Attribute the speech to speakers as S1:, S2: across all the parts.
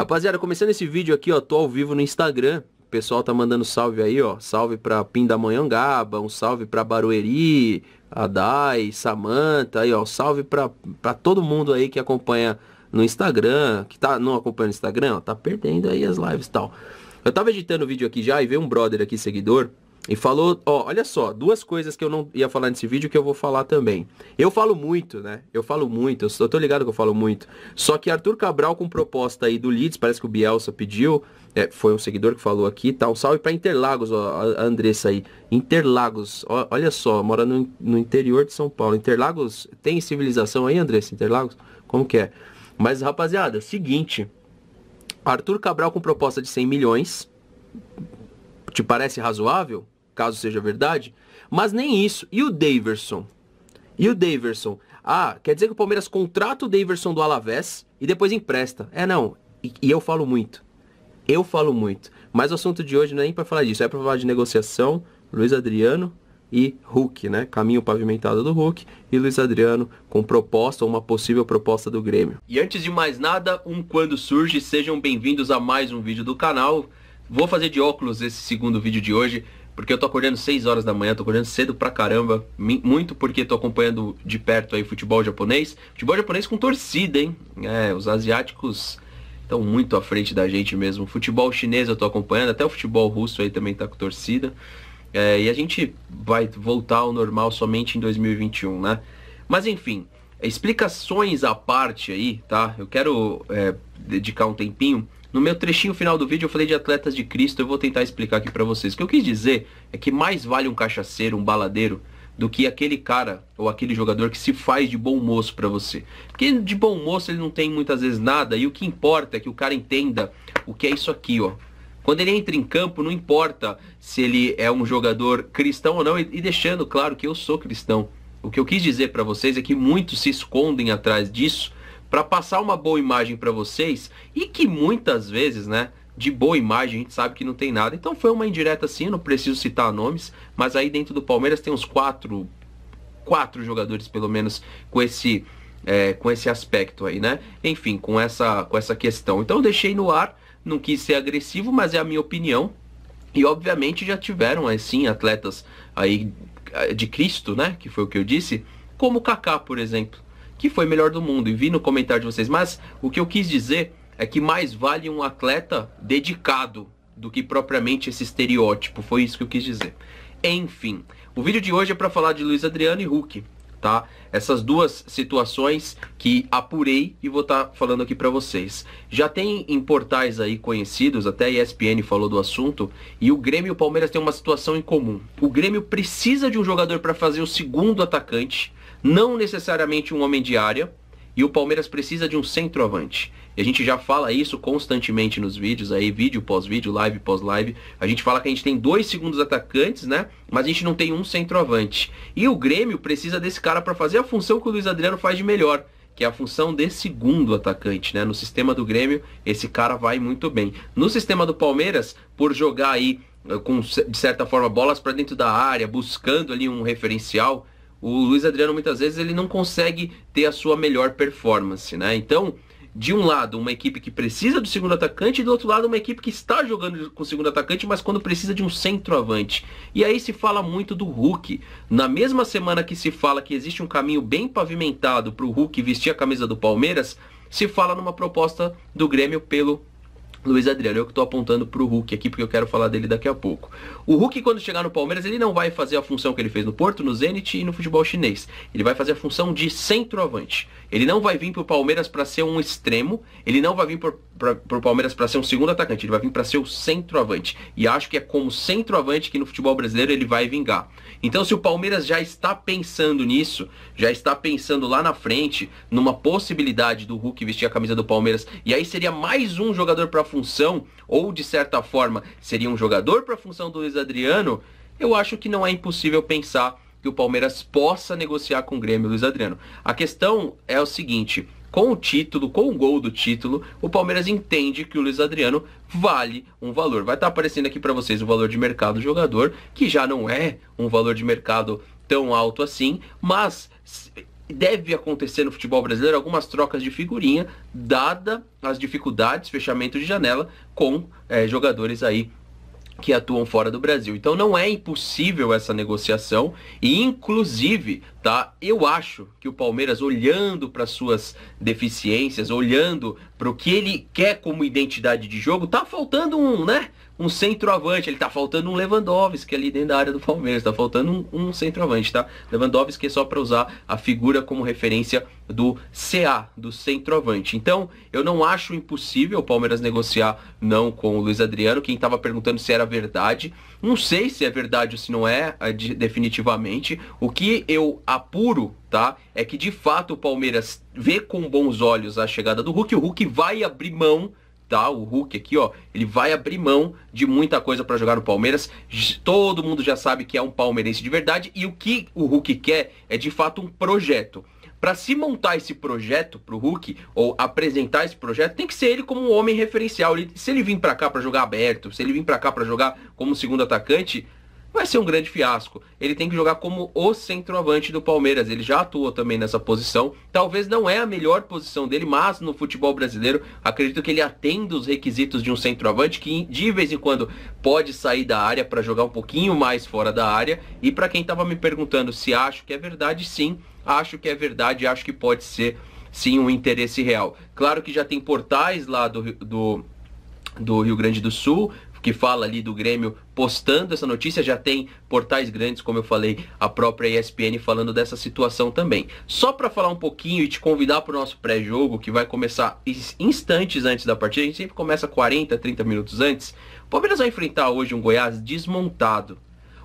S1: Rapaziada, começando esse vídeo aqui, ó, tô ao vivo no Instagram. O pessoal tá mandando salve aí, ó. Salve pra Pindamonhangaba, um salve pra Barueri, Adai, Samanta, aí, ó. Salve pra, pra todo mundo aí que acompanha no Instagram, que tá não acompanhando o Instagram, ó, tá perdendo aí as lives e tal. Eu tava editando o vídeo aqui já e veio um brother aqui, seguidor, e falou, ó, olha só, duas coisas que eu não ia falar nesse vídeo que eu vou falar também. Eu falo muito, né? Eu falo muito, eu tô ligado que eu falo muito. Só que Arthur Cabral com proposta aí do Leeds, parece que o Bielsa pediu, é, foi um seguidor que falou aqui, tá? Um salve pra Interlagos, ó, a Andressa aí. Interlagos, ó, olha só, mora no, no interior de São Paulo. Interlagos, tem civilização aí, Andressa? Interlagos? Como que é? Mas, rapaziada, seguinte, Arthur Cabral com proposta de 100 milhões, te parece razoável, caso seja verdade? Mas nem isso. E o Daverson? E o Daverson? Ah, quer dizer que o Palmeiras contrata o Daverson do Alavés e depois empresta. É, não. E, e eu falo muito. Eu falo muito. Mas o assunto de hoje não é nem para falar disso. É para falar de negociação, Luiz Adriano e Hulk, né? Caminho pavimentado do Hulk e Luiz Adriano com proposta uma possível proposta do Grêmio. E antes de mais nada, um quando surge, sejam bem-vindos a mais um vídeo do canal. Vou fazer de óculos esse segundo vídeo de hoje, porque eu tô acordando 6 horas da manhã, tô acordando cedo pra caramba, muito porque tô acompanhando de perto aí futebol japonês. Futebol japonês com torcida, hein? É, os asiáticos estão muito à frente da gente mesmo. Futebol chinês eu tô acompanhando, até o futebol russo aí também tá com torcida. É, e a gente vai voltar ao normal somente em 2021, né? Mas enfim, explicações à parte aí, tá? Eu quero é, dedicar um tempinho no meu trechinho final do vídeo eu falei de atletas de Cristo, eu vou tentar explicar aqui para vocês. O que eu quis dizer é que mais vale um cachaceiro, um baladeiro, do que aquele cara ou aquele jogador que se faz de bom moço para você. Porque de bom moço ele não tem muitas vezes nada e o que importa é que o cara entenda o que é isso aqui, ó. Quando ele entra em campo, não importa se ele é um jogador cristão ou não, e deixando claro que eu sou cristão. O que eu quis dizer para vocês é que muitos se escondem atrás disso para passar uma boa imagem para vocês e que muitas vezes, né, de boa imagem, a gente sabe que não tem nada. Então foi uma indireta sim, não preciso citar nomes, mas aí dentro do Palmeiras tem uns quatro, quatro jogadores pelo menos com esse é, com esse aspecto aí, né? Enfim, com essa com essa questão. Então eu deixei no ar, não quis ser agressivo, mas é a minha opinião. E obviamente já tiveram assim atletas aí é, de Cristo, né? Que foi o que eu disse, como o Kaká, por exemplo que foi melhor do mundo. E vi no comentário de vocês. Mas o que eu quis dizer é que mais vale um atleta dedicado do que propriamente esse estereótipo. Foi isso que eu quis dizer. Enfim, o vídeo de hoje é para falar de Luiz Adriano e Hulk, tá? Essas duas situações que apurei e vou estar tá falando aqui para vocês. Já tem em portais aí conhecidos, até a ESPN falou do assunto, e o Grêmio e o Palmeiras têm uma situação em comum. O Grêmio precisa de um jogador para fazer o segundo atacante não necessariamente um homem de área, e o Palmeiras precisa de um centroavante. E a gente já fala isso constantemente nos vídeos aí, vídeo pós vídeo, live pós live. A gente fala que a gente tem dois segundos atacantes, né? Mas a gente não tem um centroavante. E o Grêmio precisa desse cara para fazer a função que o Luiz Adriano faz de melhor, que é a função de segundo atacante, né? No sistema do Grêmio, esse cara vai muito bem. No sistema do Palmeiras, por jogar aí eh, com de certa forma bolas para dentro da área, buscando ali um referencial, o Luiz Adriano muitas vezes ele não consegue ter a sua melhor performance, né? Então, de um lado, uma equipe que precisa do segundo atacante, e do outro lado, uma equipe que está jogando com o segundo atacante, mas quando precisa de um centroavante. E aí se fala muito do Hulk. Na mesma semana que se fala que existe um caminho bem pavimentado para o Hulk vestir a camisa do Palmeiras, se fala numa proposta do Grêmio pelo Luiz Adriano, eu que estou apontando para o Hulk aqui porque eu quero falar dele daqui a pouco. O Hulk quando chegar no Palmeiras, ele não vai fazer a função que ele fez no Porto, no Zenit e no futebol chinês. Ele vai fazer a função de centroavante. Ele não vai vir para o Palmeiras para ser um extremo, ele não vai vir para o Palmeiras para ser um segundo atacante, ele vai vir para ser o centroavante. E acho que é como centroavante que no futebol brasileiro ele vai vingar. Então se o Palmeiras já está pensando nisso, já está pensando lá na frente numa possibilidade do Hulk vestir a camisa do Palmeiras, e aí seria mais um jogador para função, ou de certa forma seria um jogador para a função do Luiz Adriano, eu acho que não é impossível pensar que o Palmeiras possa negociar com o Grêmio Luiz Adriano. A questão é o seguinte, com o título, com o gol do título, o Palmeiras entende que o Luiz Adriano vale um valor. Vai estar tá aparecendo aqui para vocês o valor de mercado do jogador, que já não é um valor de mercado tão alto assim, mas deve acontecer no futebol brasileiro algumas trocas de figurinha, dada as dificuldades, fechamento de janela com é, jogadores aí que atuam fora do Brasil. Então não é impossível essa negociação e inclusive, tá? Eu acho que o Palmeiras olhando para suas deficiências, olhando para o que ele quer como identidade de jogo, tá faltando um, né? um centroavante. Ele tá faltando um Lewandowski ali dentro da área do Palmeiras. Tá faltando um, um centroavante, tá? Lewandowski é só para usar a figura como referência do CA, do centroavante. Então, eu não acho impossível o Palmeiras negociar não com o Luiz Adriano. Quem tava perguntando se era verdade. Não sei se é verdade ou se não é, é definitivamente. O que eu apuro, tá? É que de fato o Palmeiras vê com bons olhos a chegada do Hulk. O Hulk vai abrir mão o Hulk aqui, ó, ele vai abrir mão de muita coisa para jogar no Palmeiras. Todo mundo já sabe que é um palmeirense de verdade e o que o Hulk quer é de fato um projeto. Para se montar esse projeto pro Hulk ou apresentar esse projeto, tem que ser ele como um homem referencial. Ele, se ele vir para cá para jogar aberto, se ele vir para cá para jogar como segundo atacante, vai ser um grande fiasco. Ele tem que jogar como o centroavante do Palmeiras. Ele já atuou também nessa posição. Talvez não é a melhor posição dele, mas no futebol brasileiro, acredito que ele atenda os requisitos de um centroavante que de vez em quando pode sair da área para jogar um pouquinho mais fora da área. E para quem estava me perguntando se acho que é verdade, sim, acho que é verdade, acho que pode ser sim um interesse real. Claro que já tem portais lá do, do do Rio Grande do Sul que fala ali do Grêmio postando essa notícia, já tem portais grandes, como eu falei, a própria ESPN falando dessa situação também. Só para falar um pouquinho e te convidar para o nosso pré-jogo, que vai começar instantes antes da partida, a gente sempre começa 40, 30 minutos antes. O Palmeiras vai enfrentar hoje um Goiás desmontado.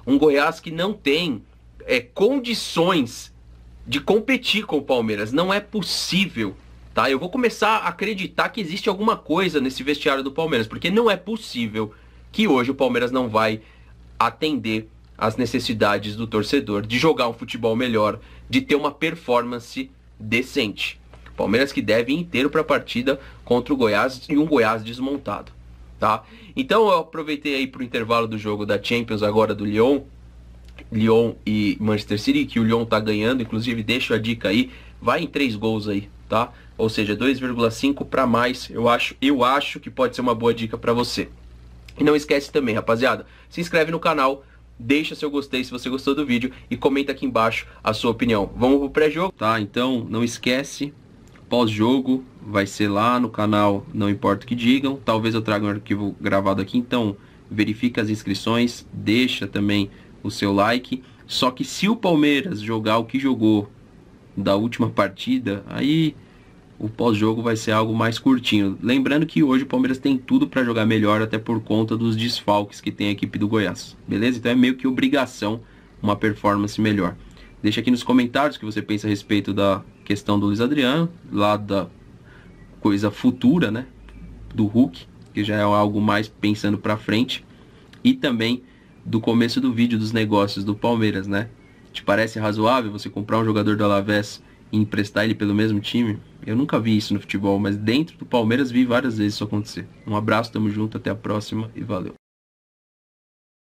S1: Um Goiás que não tem é, condições de competir com o Palmeiras. Não é possível tá? Eu vou começar a acreditar que existe alguma coisa nesse vestiário do Palmeiras, porque não é possível que hoje o Palmeiras não vai atender às necessidades do torcedor de jogar um futebol melhor, de ter uma performance decente. Palmeiras que deve inteiro para a partida contra o Goiás e um Goiás desmontado, tá? Então eu aproveitei aí pro intervalo do jogo da Champions agora do Lyon, Lyon e Manchester City, que o Lyon tá ganhando, inclusive deixo a dica aí, vai em três gols aí, tá? Ou seja, 2,5 para mais, eu acho, eu acho que pode ser uma boa dica para você. E não esquece também, rapaziada, se inscreve no canal, deixa seu gostei se você gostou do vídeo e comenta aqui embaixo a sua opinião. Vamos pro pré-jogo? Tá, então não esquece, pós-jogo vai ser lá no canal, não importa o que digam. Talvez eu traga um arquivo gravado aqui, então verifica as inscrições, deixa também o seu like. Só que se o Palmeiras jogar o que jogou da última partida, aí o pós-jogo vai ser algo mais curtinho. Lembrando que hoje o Palmeiras tem tudo para jogar melhor, até por conta dos desfalques que tem a equipe do Goiás. Beleza? Então é meio que obrigação uma performance melhor. Deixa aqui nos comentários o que você pensa a respeito da questão do Luiz Adriano, lá da coisa futura, né? Do Hulk, que já é algo mais pensando para frente. E também do começo do vídeo dos negócios do Palmeiras, né? Te parece razoável você comprar um jogador do Alavés e emprestar ele pelo mesmo time. Eu nunca vi isso no futebol, mas dentro do Palmeiras vi várias vezes isso acontecer. Um abraço, tamo junto, até a próxima e valeu.